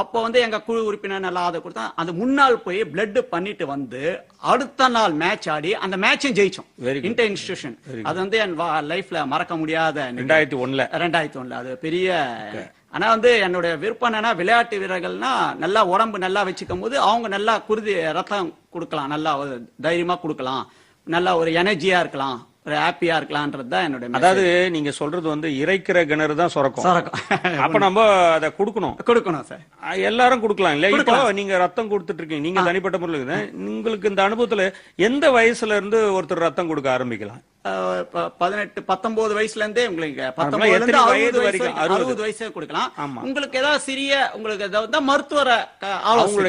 அப்போ வந்து எங்க குழு உறுப்பினர் நல்லா அதை கொடுத்தா அந்த முன்னாள் போய் பிளட் பண்ணிட்டு வந்து அடுத்த நாள் மேட்ச் ஆடி அந்த மேட்சும் ஜெயிச்சோம் இன்டர் இன்ஸ்டியூஷன் அது வந்து என் லைஃப்ல மறக்க முடியாத ரெண்டாயிரத்தி ஒண்ணுல ரெண்டாயிரத்தி ஒண்ணுல அது பெரிய ஆனால் வந்து என்னுடைய விருப்பம் என்னன்னா விளையாட்டு வீரர்கள்னா நல்லா உடம்பு நல்லா வச்சுக்கும் போது அவங்க நல்லா குருதி ரத்தம் கொடுக்கலாம் நல்லா தைரியமாக கொடுக்கலாம் நல்லா ஒரு எனர்ஜியாக இருக்கலாம் ஒரு ஹாப்பியா இருக்கலாம்ன்றது தான் என்னுடைய அதாவது நீங்க சொல்றது வந்து இறைக்கிற கிணறு தான் சுரக்கும் சுரக்கும் அப்ப நம்ம அதை கொடுக்கணும் கொடுக்கணும் சார் எல்லாரும் கொடுக்கலாம் இல்ல இப்போ நீங்க ரத்தம் கொடுத்துட்டு இருக்கீங்க நீங்க தனிப்பட்ட முறையில் உங்களுக்கு இந்த அனுபவத்துல எந்த வயசுல இருந்து ஒருத்தர் ரத்தம் கொடுக்க ஆரம்பிக்கலாம் பதினெட்டு பத்தொன்பது வயசுல இருந்தே உங்களுக்கு பத்தொன்பது வயது வரைக்கும் அறுபது வயசு கொடுக்கலாம் உங்களுக்கு ஏதாவது சிறிய உங்களுக்கு ஏதாவது மருத்துவரை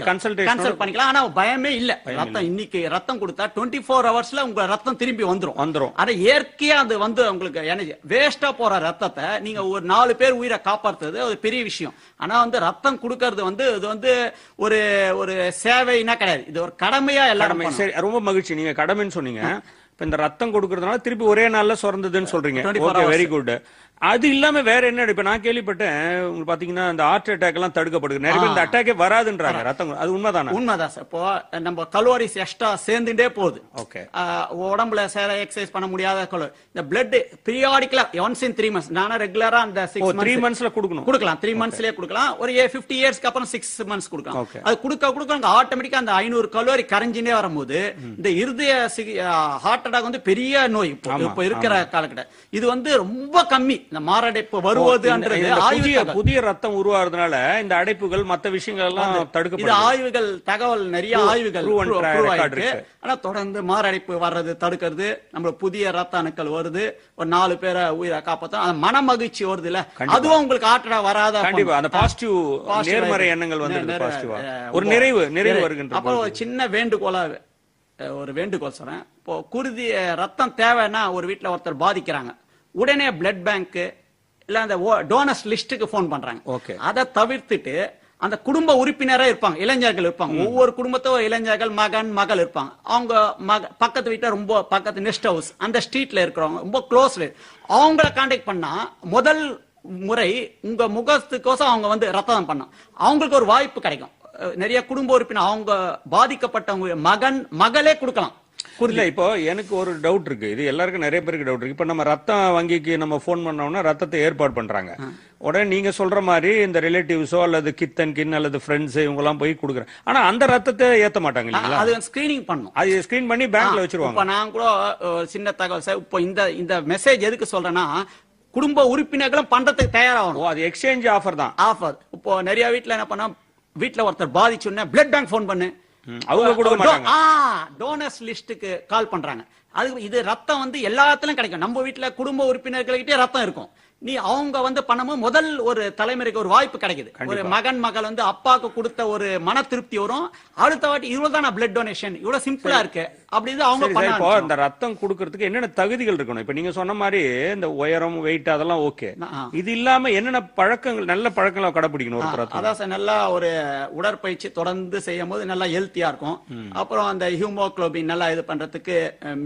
கன்சல்ட் பண்ணிக்கலாம் ஆனா பயமே இல்ல ரத்தம் இன்னைக்கு ரத்தம் கொடுத்தா டுவெண்ட்டி ஃபோர் ஹவர்ஸ்ல உங்க ரத்தம் திரும்பி வந்துரும் வந்துரும் அதை இயற்கையா அது வந்து உங்களுக்கு எனர்ஜி வேஸ்டா போற ரத்தத்தை நீங்க ஒரு நாலு பேர் உயிரை காப்பாத்துறது ஒரு பெரிய விஷயம் ஆனா வந்து ரத்தம் கொடுக்கறது வந்து இது வந்து ஒரு ஒரு சேவைனா கிடையாது இது ஒரு கடமையா எல்லாருமே சரி ரொம்ப மகிழ்ச்சி நீங்க கடமைன்னு சொன்னீங்க இப்ப இந்த ரத்தம் கொடுக்கறதுனால திருப்பி ஒரே நாள்ல சுரந்ததுன்னு சொல்றீங்க வெரி குட் அது இல்லாம வேற என்ன இப்ப நான் கேள்விப்பட்டேன் உங்களுக்கு பாத்தீங்கன்னா ஹார்ட் அட்டாக் எல்லாம் தடுக்கப்படுது நிறைய பேர் இந்த அட்டாக்கே வராதுன்றாங்க ரத்தம் அது உண்மைதான் உண்மைதான் சார் இப்போ நம்ம கலோரிஸ் எக்ஸ்ட்ரா சேர்ந்துட்டே போகுது ஓகே உடம்புல சேர எக்ஸசைஸ் பண்ண முடியாத கலோரி இந்த பிளட் பீரியாடிக்கலா ஒன்ஸ் இன் த்ரீ மந்த்ஸ் நானும் ரெகுலரா அந்த சிக்ஸ் த்ரீ மந்த்ஸ்ல கொடுக்கணும் கொடுக்கலாம் த்ரீ மந்த்ஸ்லயே கொடுக்கலாம் ஒரு பிப்டி இயர்ஸ்க்கு அப்புறம் சிக்ஸ் மந்த்ஸ் கொடுக்கலாம் அது கொடுக்க கொடுக்க அங்க ஆட்டோமேட்டிக்கா அந்த ஐநூறு கலோரி கரைஞ்சினே வரும்போது இந்த இருதய ஹார்ட் அட்டாக் வந்து பெரிய நோய் இப்போ இருக்கிற காலகட்டம் இது வந்து ரொம்ப கம்மி இந்த மாரடைப்பு வருவது புதிய ரத்தம் உருவாறதுனால இந்த அடைப்புகள் மத்த விஷயங்கள் எல்லாம் தடுக்க ஆய்வுகள் தகவல் நிறைய ஆய்வுகள் ஆனா தொடர்ந்து மாரடைப்பு வர்றது தடுக்கிறது நம்ம புதிய ரத்த அணுக்கள் வருது ஒரு நாலு பேரை உயிரை காப்பாத்தோம் மன மகிழ்ச்சி வருது இல்ல அதுவும் உங்களுக்கு ஆற்றலா வராத கண்டிப்பா அந்த பாசிட்டிவ் நேர்மறை எண்ணங்கள் வந்து ஒரு நிறைவு நிறைவு வருகின்ற அப்புறம் ஒரு சின்ன வேண்டுகோளா ஒரு வேண்டுகோள் சொல்றேன் இப்போ குருதிய ரத்தம் தேவைன்னா ஒரு வீட்டில் ஒருத்தர் பாதிக்கிறாங்க உடனே பிளட் பேங்க்கு இல்ல அந்த டோனர்ஸ் லிஸ்ட்டுக்கு ஃபோன் பண்றாங்க அதை தவிர்த்துட்டு அந்த குடும்ப உறுப்பினரா இருப்பாங்க இளைஞர்கள் இருப்பாங்க ஒவ்வொரு குடும்பத்தோ இளைஞர்கள் மகன் மகள் இருப்பாங்க அவங்க மக பக்கத்து வீட்டில் ரொம்ப பக்கத்து நெஸ்ட் ஹவுஸ் அந்த ஸ்ட்ரீட்ல இருக்கிறவங்க ரொம்ப க்ளோஸ் அவங்கள கான்டாக்ட் பண்ணா முதல் முறை உங்க முகத்துக்கோசம் அவங்க வந்து ரத்தம் பண்ணோம் அவங்களுக்கு ஒரு வாய்ப்பு கிடைக்கும் நிறைய குடும்ப உறுப்பினர் அவங்க பாதிக்கப்பட்டவங்க மகன் மகளே கொடுக்கலாம் புரியல இப்போ எனக்கு ஒரு டவுட் இருக்கு இது எல்லாருக்கும் நிறைய பேருக்கு டவுட் இருக்கு இப்ப நம்ம ரத்த வங்கிக்கு நம்ம போன் பண்ணோம்னா ரத்தத்தை ஏற்பாடு பண்றாங்க உடனே நீங்க சொல்ற மாதிரி இந்த ரிலேட்டிவ்ஸோ அல்லது கித்தன் கின் அல்லது ஃப்ரெண்ட்ஸ் இவங்க எல்லாம் போய் கொடுக்குறேன் ஆனா அந்த ரத்தத்தை ஏத்த மாட்டாங்க இல்லைங்களா அது ஸ்கிரீனிங் பண்ணும் அது ஸ்கிரீன் பண்ணி பேங்க்ல வச்சிருவாங்க நான் கூட சின்ன தகவல் சார் இப்போ இந்த இந்த மெசேஜ் எதுக்கு சொல்றேன்னா குடும்ப உறுப்பினர்களும் பண்றதுக்கு தயாராகும் அது எக்ஸ்சேஞ்ச் ஆஃபர் தான் ஆஃபர் இப்போ நிறைய வீட்டுல என்ன பண்ணா வீட்டுல ஒருத்தர் பாதிச்சுன்னா பிளட் பேங்க் போன் பண்ணு அவங்க கூட டோனர்ஸ் லிஸ்ட்டுக்கு கால் பண்றாங்க அதுக்கு இது ரத்தம் வந்து எல்லாத்துலயும் கிடைக்கும் நம்ம வீட்டுல குடும்ப உறுப்பினர்கள்கிட்டே ரத்தம் இருக்கும் நீ அவங்க வந்து பணமும் முதல் ஒரு தலைமுறைக்கு ஒரு வாய்ப்பு கிடைக்குது ஒரு மகன் மகள் வந்து அப்பாவுக்கு கொடுத்த ஒரு மன திருப்தி வரும் அடுத்த வாட்டி இவ்வளவு தான் பிளட் டொனேஷன் இவ்வளவு சிம்பிளா இருக்கு அப்படின்னு அவங்க இப்போ இந்த ரத்தம் கொடுக்கறதுக்கு என்னென்ன தகுதிகள் இருக்கணும் இப்ப நீங்க சொன்ன மாதிரி இந்த உயரம் வெயிட் அதெல்லாம் ஓகே இது இல்லாம என்னென்ன பழக்கங்கள் நல்ல பழக்கங்களை கடைபிடிக்கணும் அதான் சார் நல்லா ஒரு உடற்பயிற்சி தொடர்ந்து செய்யும் போது நல்லா ஹெல்த்தியா இருக்கும் அப்புறம் அந்த ஹியூமோக்ளோபின் நல்லா இது பண்றதுக்கு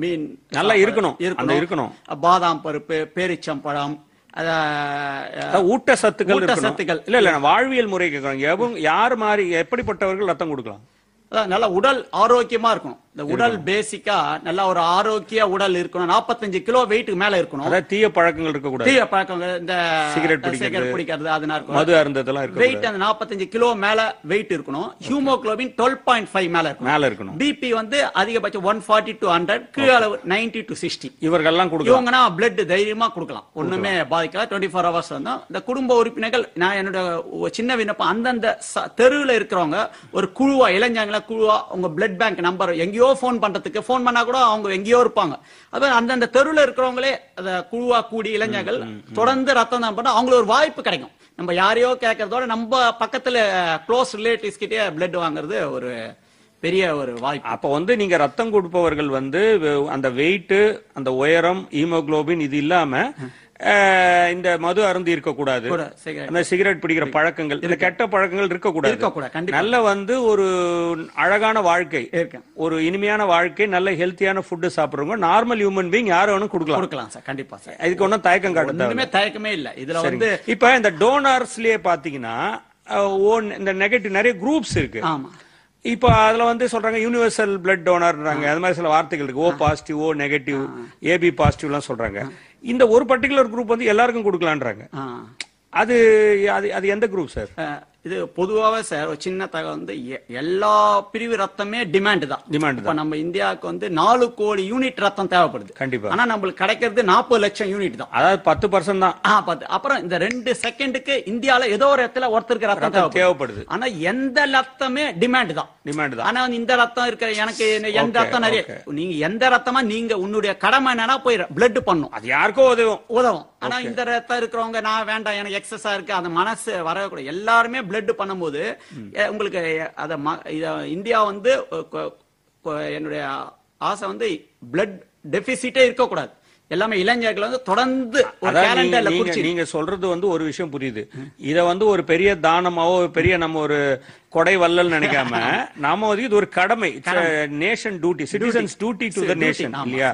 மீன் நல்லா இருக்கணும் இருக்கணும் பாதாம் பருப்பு பேரிச்சம் பழம் ஊட்ட சத்துக்கள் சத்துக்கள் இல்ல இல்ல வாழ்வியல் முறை கேட்கறோம் யார் மாதிரி எப்படிப்பட்டவர்கள் ரத்தம் கொடுக்கலாம் அதான் நல்லா உடல் ஆரோக்கியமா இருக்கணும் இந்த உடல் பேசிக்கா நல்லா ஒரு ஆரோக்கிய உடல் இருக்கணும் நாற்பத்தஞ்சு கிலோ வெயிட்டுக்கு மேல இருக்கணும் தீய பழக்கங்கள் இருக்க கூடாது தீய பழக்கங்கள் இந்த சிகரெட் சிகரெட் பிடிக்கிறது அதனா இருக்கும் மது அருந்ததெல்லாம் இருக்கும் வெயிட் அந்த நாற்பத்தஞ்சு கிலோ மேல வெயிட் இருக்கணும் ஹியூமோக்ளோபின் டுவெல் பாயிண்ட் ஃபைவ் மேல இருக்கும் மேல இருக்கணும் பிபி வந்து அதிகபட்சம் ஒன் ஃபார்ட்டி டு ஹண்ட்ரட் கீழ நைன்டி டு சிக்ஸ்டி இவர்கள்லாம் கொடுக்கலாம் இவங்கன்னா பிளட் தைரியமா கொடுக்கலாம் ஒண்ணுமே பாதிக்கல டுவெண்ட்டி ஃபோர் ஹவர்ஸ் வந்து இந்த குடும்ப உறுப்பினர்கள் நான் என்னோட சின்ன விண்ணப்பம் அந்தந்த தெருவில் இருக்கிறவங்க ஒரு குழுவா இளைஞர்களை குழுவா உங்க பிளட் பேங்க் நம்பர் எங்கேயோ ஃபோன் பண்றதுக்கு ஃபோன் பண்ணா கூட அவங்க எங்கேயோ இருப்பாங்க அதாவது அந்தந்த தெருவில் இருக்கிறவங்களே அதை குழுவாக கூடி இளைஞர்கள் தொடர்ந்து ரத்தம் தான் பண்ண அவங்களுக்கு ஒரு வாய்ப்பு கிடைக்கும் நம்ம யாரையோ கேட்கறதோட நம்ம பக்கத்துல க்ளோஸ் ரிலேட்டிவ்ஸ் கிட்டே பிளட் வாங்குறது ஒரு பெரிய ஒரு வாய்ப்பு அப்போ வந்து நீங்க ரத்தம் கொடுப்பவர்கள் வந்து அந்த வெயிட் அந்த உயரம் ஹீமோகுளோபின் இது இல்லாம இந்த மது அருந்து இருக்கக்கூடாது அந்த சிகரெட் பிடிக்கிற பழக்கங்கள் இந்த கெட்ட பழக்கங்கள் இருக்கக்கூடாது நல்ல வந்து ஒரு அழகான வாழ்க்கை ஒரு இனிமையான வாழ்க்கை நல்ல ஹெல்த்தியான ஃபுட் சாப்பிடுறவங்க நார்மல் ஹியூமன் பீங் யாரும் வேணும் கொடுக்கலாம் கொடுக்கலாம் சார் கண்டிப்பா சார் இதுக்கு ஒன்றும் தயக்கம் காட்டுமே தயக்கமே இல்ல இதுல வந்து இப்ப இந்த டோனர்ஸ்லயே பாத்தீங்கன்னா ஓன் இந்த நெகட்டிவ் நிறைய குரூப்ஸ் இருக்கு இப்ப அதுல வந்து சொல்றாங்க யூனிவர்சல் பிளட் டோனர்ன்றாங்க அது மாதிரி சில வார்த்தைகள் இருக்கு O positive O negative AB பாசிட்டிவ்லாம் சொல்றாங்க இந்த ஒரு பர்டிகுலர் குரூப் வந்து எல்லாருக்கும் கொடுக்கலான்றாங்க அது அது அது எந்த குரூப் சார் இது பொதுவாகவே சார் ஒரு சின்ன தகவல் வந்து எல்லா பிரிவு ரத்தமே டிமாண்ட் தான் டிமாண்ட் இப்போ நம்ம இந்தியாவுக்கு வந்து நாலு கோடி யூனிட் ரத்தம் தேவைப்படுது கண்டிப்பா ஆனால் நம்மளுக்கு கிடைக்கிறது நாற்பது லட்சம் யூனிட் தான் அதாவது பத்து பர்சன்ட் தான் ஆ பத்து அப்புறம் இந்த ரெண்டு செகண்டுக்கு இந்தியாவில் ஏதோ ஒரு இடத்துல ஒருத்தருக்கு ரத்தம் தேவைப்படுது ஆனால் எந்த ரத்தமே டிமாண்ட் தான் டிமாண்ட் தான் ஆனால் இந்த ரத்தம் இருக்கிற எனக்கு எந்த ரத்தம் நிறைய நீங்க எந்த ரத்தமா நீங்க உன்னுடைய கடமை என்னன்னா போய் பிளட் பண்ணும் அது யாருக்கும் உதவும் உதவும் ஆனா இந்த ரத்தம் இருக்கிறவங்க நான் வேண்டாம் எனக்கு எக்ஸஸா இருக்கு அந்த மனசு வரக்கூடாது எல்லாருமே பிளட் பண்ணும்போது உங்களுக்கு அதை இந்தியா வந்து என்னுடைய ஆசை வந்து பிளட் டெபிசிட்டே இருக்கக்கூடாது எல்லாமே இளைஞர்கள் வந்து தொடர்ந்து நீங்க சொல்றது வந்து ஒரு விஷயம் புரியுது இத வந்து ஒரு பெரிய தானமாவோ பெரிய நம்ம ஒரு கொடை வல்லல் நினைக்காம நாம வந்து இது ஒரு கடமை nation duty citizens duty to nation இல்லையா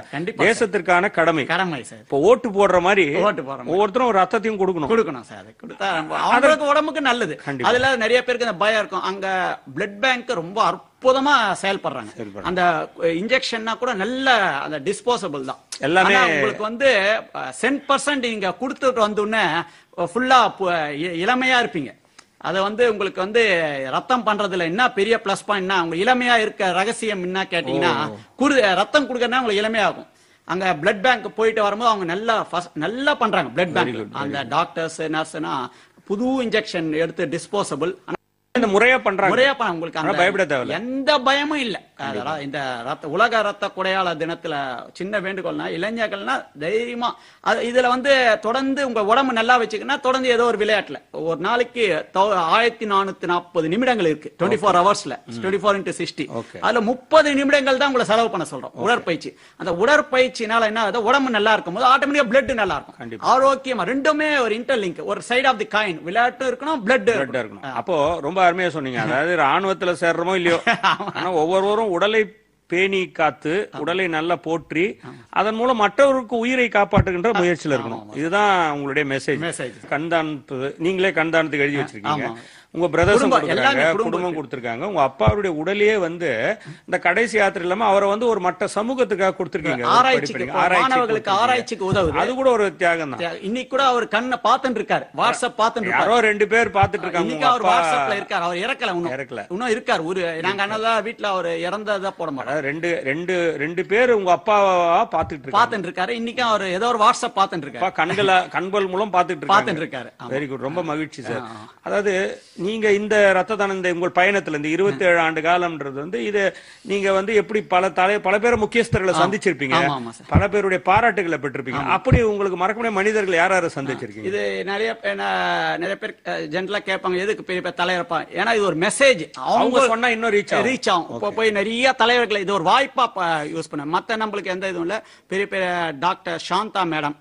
தேசத்திற்கான கடமை கடமை சார் இப்போ ஓட்டு போடுற மாதிரி ஓட்டு போடுற ஒவ்வொருத்தரும் ஒரு ரத்தத்தையும் கொடுக்கணும் கொடுக்கணும் சார் கொடுத்தா அவங்களுக்கு உடம்புக்கு நல்லது அதுல நிறைய பேருக்கு பயம் இருக்கும் அங்க பிளட் பேங்க் ரொம்ப அற்புதமா செயல்படுறாங்க அந்த இன்ஜெக்ஷன்னா கூட நல்ல அந்த டிஸ்போசபிள் தான் எல்லாமே உங்களுக்கு வந்து சென்ட் பர்சன்ட் நீங்க கொடுத்துட்டு வந்தோடனே ஃபுல்லா இளமையா இருப்பீங்க அதை வந்து உங்களுக்கு வந்து ரத்தம் பண்றதுல என்ன பெரிய பிளஸ் பாயிண்ட்னா அவங்க இளமையா இருக்க ரகசியம் என்ன கேட்டீங்கன்னா குரு ரத்தம் கொடுக்கறதுனா உங்களுக்கு இளமையாகும் அங்க பிளட் பேங்க் போயிட்டு வரும்போது அவங்க நல்லா நல்லா பண்றாங்க பிளட் பேங்க் அந்த டாக்டர்ஸ் நர்ஸ்னா புது இன்ஜெக்ஷன் எடுத்து டிஸ்போசபிள் இந்த முறையா பண்றாங்க முறையா உங்களுக்கு பயப்பட தேவையில்ல எந்த பயமும் இல்ல இந்த ரத்த உலக ரத்த குடையாள தினத்துல சின்ன வேண்டுகோள்னா இளைஞர்கள்னா தைரியமா இதுல வந்து தொடர்ந்து உங்க உடம்பு நல்லா வச்சுக்கன்னா தொடர்ந்து ஏதோ ஒரு விளையாட்டுல ஒரு நாளைக்கு ஆயிரத்தி நானூத்தி நாற்பது நிமிடங்கள் இருக்கு டுவெண்ட்டி ஃபோர் ஹவர்ஸ்ல டுவெண்ட்டி ஃபோர் இன்டூ சிக்ஸ்டி அதுல முப்பது நிமிடங்கள் தான் உங்களை செலவு பண்ண சொல்றோம் உடற்பயிற்சி அந்த உடற்பயிற்சினால என்ன ஆகுது உடம்பு நல்லா இருக்கும் போது ஆட்டோமேட்டிக்கா பிளட் நல்லா இருக்கும் ஆரோக்கியமா ரெண்டுமே ஒரு இன்டர்லிங்க் ஒரு சைட் ஆஃப் தி காயின் விளையாட்டு இருக்கணும் பிளட் இருக்கணும் அப்போ ரொம்ப அருமையா சொன்னீங்க அதாவது ராணுவத்துல சேர்றோமோ இல்லையோ ஆனா ஒவ்வொருவரும் உடலை பேணி காத்து உடலை நல்லா போற்றி அதன் மூலம் மற்றவருக்கு உயிரை காப்பாற்றுகின்ற முயற்சியில் இருக்கணும் இதுதான் உங்களுடைய மெசேஜ் கண்தானத்து நீங்களே கண்தானத்துக்கு எழுதி வச்சிருக்கீங்க உங்க பிரதர்ஸும் குடும்பம் கொடுத்திருக்காங்க உங்க அப்பாவுடைய உடலையே வந்து இந்த கடைசி யாத்திரை இல்லாம அவரை வந்து ஒரு மற்ற சமூகத்துக்காக கொடுத்திருக்கீங்க ஆராய்ச்சிக்கு ஆராய்ச்சிக்கு உதவுது அது கூட ஒரு தியாகம் தான் இன்னைக்கு கூட அவர் கண்ணை பாத்துட்டு இருக்காரு வாட்ஸ்அப் பார்த்துட்டு யாரோ ரெண்டு பேர் பாத்துட்டு இருக்காங்க அவர் வாட்ஸ்அப்ல இருக்காரு அவர் இறக்கல இன்னும் இறக்கல இன்னும் இருக்காரு ஒரு நாங்க அண்ணா வீட்டுல அவர் இறந்ததா போட மாட்டோம் ரெண்டு ரெண்டு ரெண்டு பேர் உங்க அப்பாவா பாத்துட்டு பாத்துட்டு இருக்காரு இன்னைக்கு அவர் ஏதோ ஒரு வாட்ஸ்அப் பாத்துட்டு இருக்காரு கண்கள கண்கள் மூலம் பாத்துட்டு இருக்காரு வெரி குட் ரொம்ப மகிழ்ச்சி சார் அதாவது நீங்க இந்த ரத்த தானம் உங்கள் பயணத்துல இந்த இருபத்தி ஏழு ஆண்டு காலம்ன்றது வந்து இது நீங்க வந்து எப்படி பல தலை பல பேர் முக்கியஸ்தர்களை சந்திச்சிருப்பீங்க பல பேருடைய பாராட்டுகளை பெற்றிருப்பீங்க அப்படி உங்களுக்கு மறக்க முடியாத மனிதர்கள் யார் யாரும் சந்திச்சிருக்கீங்க இது நிறைய நிறைய பேர் ஜென்ரலா கேட்பாங்க எதுக்கு பெரிய பேர் தலைவரப்பாங்க ஏன்னா இது ஒரு மெசேஜ் அவங்க சொன்னா இன்னும் ரீச் ஆகும் ரீச் ஆகும் இப்போ போய் நிறைய தலைவர்களை இது ஒரு வாய்ப்பா யூஸ் பண்ண மத்த நம்மளுக்கு எந்த இதுவும் இல்ல பெரிய பெரிய doctor Shanta madam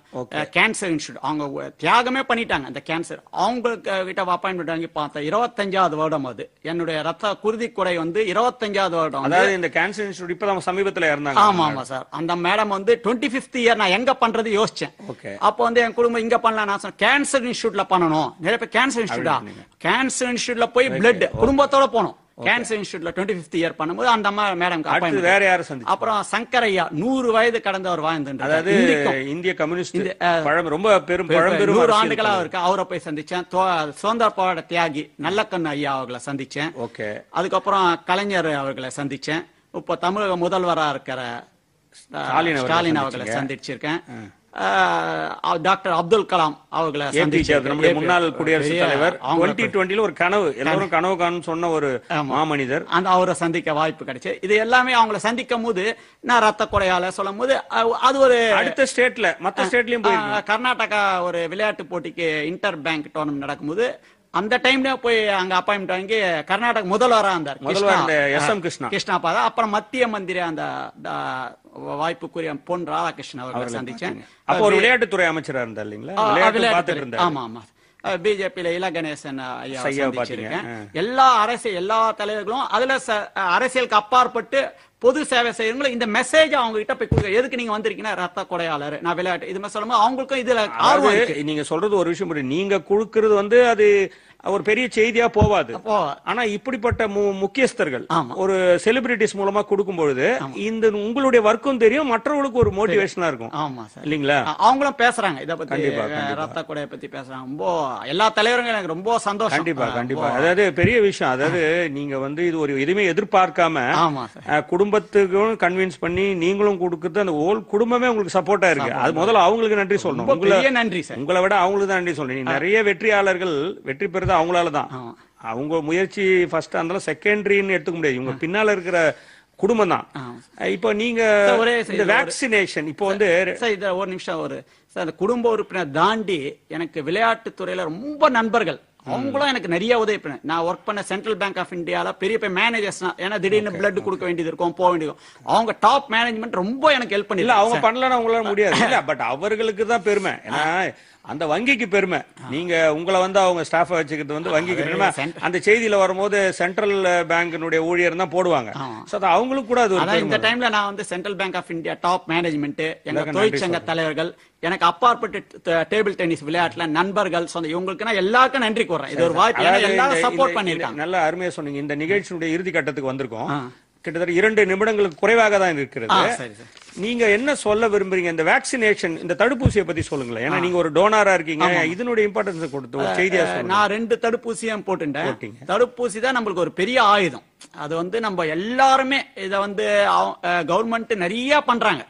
cancer institute அவங்க தியாகமே பண்ணிட்டாங்க அந்த கேன்சர் அவங்க கிட்ட அப்பாயின்மெண்ட் வாங்கி பார்த்தா இருபத்தஞ்சாவது வருடம் அது என்னுடைய ரத்த குருதி குறை வந்து இருபத்தஞ்சாவது வருடம் அதாவது இந்த கேன்சர் இன்ஸ்டியூட் நம்ம சமீபத்தில் இருந்தாங்க ஆமா ஆமா சார் அந்த மேடம் வந்து டுவெண்ட்டி பிப்த் இயர் நான் எங்க பண்றது யோசிச்சேன் அப்போ வந்து என் குடும்பம் இங்க பண்ணலாம் நான் சொன்னேன் கேன்சர் இன்ஸ்டியூட்ல பண்ணணும் நிறைய பேர் கேன்சர் இன்ஸ்டியூட்டா கேன்சர் இன்ஸ்டியூட்ல போய் பிளட் குடும்பத்தோட போனோம் கேன்சர் இன்ஸ்டியூட்ல டுவெண்ட்டி பிப்த் இயர் பண்ணும்போது அந்த அம்மா மேடம் அடுத்து வேற யாரும் சந்தி அப்புறம் சங்கரையா நூறு வயது கடந்தவர் வாழ்ந்துட்டு அதாவது இந்திய கம்யூனிஸ்ட் பழம் ரொம்ப பெரும் பழம்பெரும் நூறு ஆண்டுகளா இருக்கு அவரை போய் சந்திச்சேன் சுதந்திர போராட்ட தியாகி நல்லக்கண்ணு ஐயா அவர்களை சந்திச்சேன் ஓகே அதுக்கப்புறம் கலைஞர் அவர்களை சந்திச்சேன் இப்போ தமிழக முதல்வரா இருக்கிற ஸ்டாலின் அவர்களை சந்திச்சிருக்கேன் டாக்டர் அப்துல் கலாம் அவர்களை முன்னாள் குடியரசுத் தலைவர் டுவெண்ட்டி டுவெண்டில ஒரு கனவு எல்லாரும் கனவு காணும் சொன்ன ஒரு மாமனிதர் அந்த அவரை சந்திக்க வாய்ப்பு கிடைச்சு இது எல்லாமே அவங்கள சந்திக்கும் போது நான் ரத்த குறையால சொல்லும் போது அது ஒரு அடுத்த ஸ்டேட்ல மற்ற ஸ்டேட்லயும் கர்நாடகா ஒரு விளையாட்டு போட்டிக்கு இன்டர் பேங்க் டோர்னமெண்ட் நடக்கும்போது அந்த டைம்ல போய் அங்க அப்பாயின்மெண்ட் வாங்கி கர்நாடக முதல்வரா இருந்தார் கிருஷ்ணா கிருஷ்ணா பாதா அப்புறம் மத்திய மந்திரி அந்த வாய்ப்புக்குரிய பொன் ராதாகிருஷ்ணன் அவர்களை சந்திச்சேன் அப்போ ஒரு விளையாட்டுத்துறை அமைச்சரா இருந்தார் இல்லைங்களா ஆமா ஆமா பிஜேபியில இல கணேசன் ஐயா எல்லா அரசியல் எல்லா தலைவர்களும் அதுல அரசியலுக்கு அப்பாற்பட்டு பொது சேவை செய்யறவங்களும் இந்த மெசேஜ் அவங்க கிட்ட போய் கொடுக்க எதுக்கு நீங்க வந்திருக்கீங்கன்னா ரத்த கொடையாளர் நான் விளையாட்டு இது மாதிரி சொல்லும்போது அவங்களுக்கும் இதுல ஆர்வம் நீங்க சொல்றது ஒரு விஷயம் நீங்க கொடுக்கறது வந்து அது ஒரு பெரிய செய்தியா போவாது ஆனா இப்படிப்பட்ட முக்கியஸ்தர்கள் ஒரு செலிபிரிட்டிஸ் மூலமா கொடுக்கும் பொழுது இந்த உங்களுடைய ஒர்க்கும் தெரியும் மற்றவங்களுக்கு ஒரு மோட்டிவேஷனா இருக்கும் ஆமா சார் இல்லீங்களா அவங்களும் பேசுறாங்க இத பத்தி ரத்த கொடையை பத்தி பேசுறாங்க ரொம்ப எல்லா தலைவருங்க எனக்கு ரொம்ப சந்தோஷம் கண்டிப்பா கண்டிப்பா அதாவது பெரிய விஷயம் அதாவது நீங்க வந்து இது ஒரு எதுவுமே எதிர்பார்க்காம குடும்ப குடும்பத்துக்கும் கன்வின்ஸ் பண்ணி நீங்களும் கொடுக்கறது அந்த ஓல் குடும்பமே உங்களுக்கு சப்போர்ட்டா இருக்கு அது முதல்ல அவங்களுக்கு நன்றி சொல்லணும் உங்களை நன்றி உங்களை விட அவங்களுக்கு தான் நன்றி சொல்லணும் நிறைய வெற்றியாளர்கள் வெற்றி பெறுறது அவங்களால தான் அவங்க முயற்சி ஃபர்ஸ்ட் இருந்தாலும் செகண்டரின்னு எடுத்துக்க முடியாது இவங்க பின்னால இருக்கிற குடும்பம் தான் இப்போ நீங்க வேக்சினேஷன் இப்போ வந்து சார் ஒரு நிமிஷம் ஒரு சார் அந்த குடும்ப உறுப்பினர் தாண்டி எனக்கு விளையாட்டு துறையில ரொம்ப நண்பர்கள் அவங்களும் எனக்கு நிறைய உதவி பண்ண நான் ஒர்க் பண்ண சென்ட்ரல் பேங்க் ஆஃப் இந்தியால பெரிய பெரிய மேனேஜர்ஸ் ஏன்னா திடீர்னு பிளட் கொடுக்க வேண்டியது இருக்கும் போக வேண்டியது அவங்க டாப் மேனேஜ்மெண்ட் ரொம்ப எனக்கு ஹெல்ப் பண்ணி அவங்க பண்ணலன்னா அவங்களால முடியாது பட் அவர்களுக்கு தான் பெருமை ஏன்னா அந்த வங்கிக்கு பெருமை நீங்க உங்களை வந்து அவங்க ஸ்டாஃப வச்சுக்கிறது வந்து வங்கிக்கு பெருமை அந்த செய்தியில வரும்போது சென்ட்ரல் பேங்கினுடைய ஊழியர் தான் போடுவாங்க அவங்களுக்கு கூட அது இந்த டைம்ல நான் வந்து central bank of India top management எங்க தொழிற்சங்க தலைவர்கள் எனக்கு அப்பாற்பட்டு டேபிள் டென்னிஸ் விளையாட்டுல நண்பர்கள் சொந்த இவங்களுக்கு நான் எல்லாருக்கும் நன்றி கூறேன் இது ஒரு வாய்ப்பு எல்லாரும் சப்போர்ட் பண்ணிருக்காங்க நல்லா அருமையா சொன்னீங்க இந்த நிகழ்ச்சியினுடைய இறுதி கட்டத்துக்கு வந்திருக்கோம் கிட்டத்தட்ட இரண்டு நிமிடங்களுக்கு குறைவாக தான் இருக்கிறது நீங்க என்ன சொல்ல விரும்புறீங்க இந்த வேக்சினேஷன் இந்த தடுப்பூசியை பத்தி சொல்லுங்களேன் ஏன்னா நீங்க ஒரு டோனரா இருக்கீங்க இதனுடைய இம்பார்ட்டன்ஸ் கொடுத்து செய்தியா நான் ரெண்டு தடுப்பூசியும் போட்டுட்டேன் தடுப்பூசி தான் நம்மளுக்கு ஒரு பெரிய ஆயுதம் அது வந்து நம்ம எல்லாருமே இத வந்து கவர்மெண்ட் நிறைய பண்றாங்க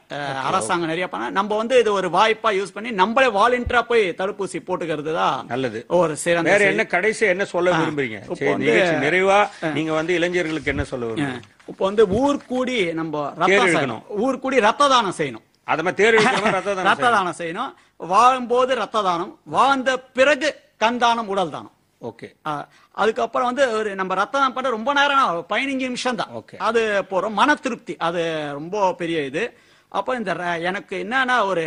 அரசாங்கம் நிறைய பண்ண நம்ம வந்து இது ஒரு வாய்ப்பா யூஸ் பண்ணி நம்மளே வாலண்டியரா போய் தடுப்பூசி போட்டுக்கிறது தான் நல்லது ஒரு சிறந்த வேற என்ன கடைசி என்ன சொல்ல விரும்புறீங்க நிறைவா நீங்க வந்து இளைஞர்களுக்கு என்ன சொல்ல விரும்புறீங்க இப்போ வந்து ஊர் கூடி நம்ம ரத்தம் ஊர் கூடி ரத்த தானம் செய்யணும் அது மாதிரி தேர் ரத்த தானம் செய்யணும் வாழும்போது ரத்த தானம் வாழ்ந்த பிறகு கண் தானம் உடல் தானம் ஓகே அதுக்கப்புறம் வந்து ஒரு நம்ம ரத்தம் பண்ண ரொம்ப நேரம் பதினஞ்சு நிமிஷம் தான் அது போறோம் மன திருப்தி அது ரொம்ப பெரிய இது அப்போ இந்த எனக்கு என்னன்னா ஒரு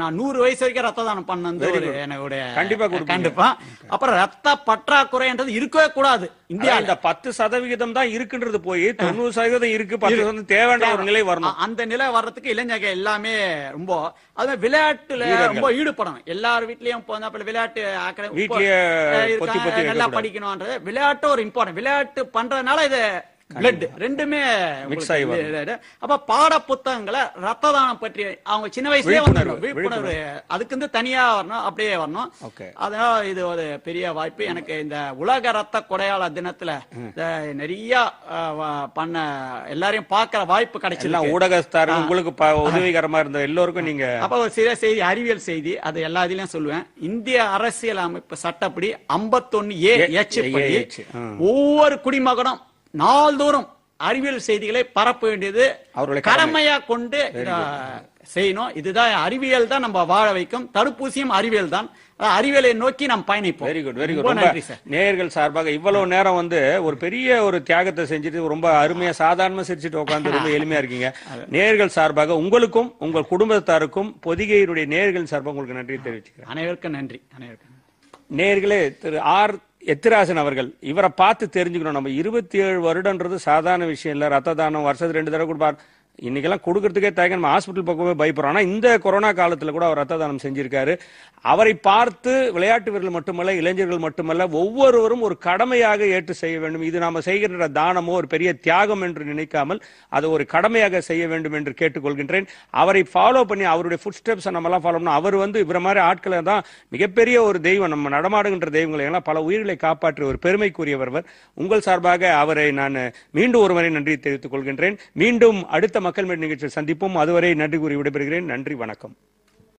நான் நூறு வயசு வரைக்கும் ரத்த தானம் பண்ணது என்னுடைய கண்டிப்பா கண்டிப்பா அப்புறம் ரத்த பற்றாக்குறைன்றது இருக்கவே கூடாது இந்தியா இந்த பத்து சதவிகிதம் தான் இருக்குன்றது போய் தொண்ணூறு சதவீதம் இருக்கு பத்து சதவீதம் தேவையான ஒரு நிலை வரணும் அந்த நிலை வர்றதுக்கு இளைஞர்கள் எல்லாமே ரொம்ப அது விளையாட்டுல ரொம்ப ஈடுபடணும் எல்லார் வீட்லயும் விளையாட்டு வீட்லயே நல்லா படிக்கணும்ன்றது விளையாட்டு ஒரு இம்பார்ட்டன்ட் விளையாட்டு பண்றதுனால இது பிளட் ரெண்டுமே மிக்ஸ் ஆகி அப்ப பாட புத்தகங்களை ரத்த தானம் பற்றி அவங்க சின்ன வயசுலயே வந்து விழிப்புணர்வு அதுக்கு வந்து தனியா வரணும் அப்படியே வரணும் அதனால இது ஒரு பெரிய வாய்ப்பு எனக்கு இந்த உலக ரத்த கொடையாள தினத்துல நிறைய பண்ண எல்லாரையும் பாக்குற வாய்ப்பு கிடைச்சிடலாம் ஊடகஸ்தார் உங்களுக்கு உதவிகரமா இருந்த எல்லோருக்கும் நீங்க அப்ப ஒரு சில செய்தி அறிவியல் செய்தி அது எல்லா இதுலயும் சொல்லுவேன் இந்திய அரசியல் அமைப்பு சட்டப்படி ஐம்பத்தொன்னு ஏ எச் ஒவ்வொரு குடிமகனும் நாள்தோறும் அறிவியல் செய்திகளை பரப்ப வேண்டியது அவருடைய கடமையா கொண்டு செய்யணும் இதுதான் அறிவியல் தான் நம்ம வாழ வைக்கும் தடுப்பூசியும் அறிவியல் தான் அறிவியலை நோக்கி நாம் பயணிப்போம் வெரி குட் வெரி குட் நன்றி சார் நேயர்கள் சார்பாக இவ்வளவு நேரம் வந்து ஒரு பெரிய ஒரு தியாகத்தை செஞ்சுட்டு ரொம்ப அருமையா சாதாரணமா சிரிச்சுட்டு உட்காந்து ரொம்ப எளிமையா இருக்கீங்க நேயர்கள் சார்பாக உங்களுக்கும் உங்கள் குடும்பத்தாருக்கும் பொதிகையினுடைய நேயர்கள் சார்பாக உங்களுக்கு நன்றி தெரிவிச்சுக்கிறேன் அனைவருக்கும் நன்றி அனைவருக்கும் நேயர்களே திரு ஆர் எத்திராசன் அவர்கள் இவரை பார்த்து தெரிஞ்சுக்கணும் நம்ம இருபத்தி ஏழு வருடன்றது சாதாரண விஷயம் இல்லை ரத்த தானம் வருஷத்துக்கு ரெண்டு தடவை கொடுப்பார் இன்னைக்கெல்லாம் கொடுக்கறதுக்கே தயங்க நம்ம ஹாஸ்பிட்டல் பக்கமே பயப்படுறோம் ஆனா இந்த கொரோனா காலத்தில் கூட அவர் ரத்த தானம் செஞ்சிருக்காரு அவரை பார்த்து விளையாட்டு வீரர்கள் மட்டுமல்ல இளைஞர்கள் மட்டுமல்ல ஒவ்வொருவரும் ஒரு கடமையாக ஏற்று செய்ய வேண்டும் இது நாம் செய்கிற தானமோ ஒரு பெரிய தியாகம் என்று நினைக்காமல் அதை ஒரு கடமையாக செய்ய வேண்டும் என்று கேட்டுக்கொள்கின்றேன் அவரை ஃபாலோ பண்ணி அவருடைய ஃபுட் ஸ்டெப்ஸை நம்மலாம் ஃபாலோ பண்ணோம் அவர் வந்து இவர மாதிரி ஆட்களை தான் மிகப்பெரிய ஒரு தெய்வம் நம்ம நடமாடுகின்ற தெய்வங்களை எல்லாம் பல உயிர்களை காப்பாற்றிய ஒரு பெருமைக்குரியவர் உங்கள் சார்பாக அவரை நான் மீண்டும் ஒருவரை நன்றி தெரிவித்துக் கொள்கின்றேன் மீண்டும் அடுத்த மக்கள் மேல் நிகழ்ச்சியில் சந்திப்போம் அதுவரை நன்றி கூறி விடைபெறுகிறேன் நன்றி வணக்கம்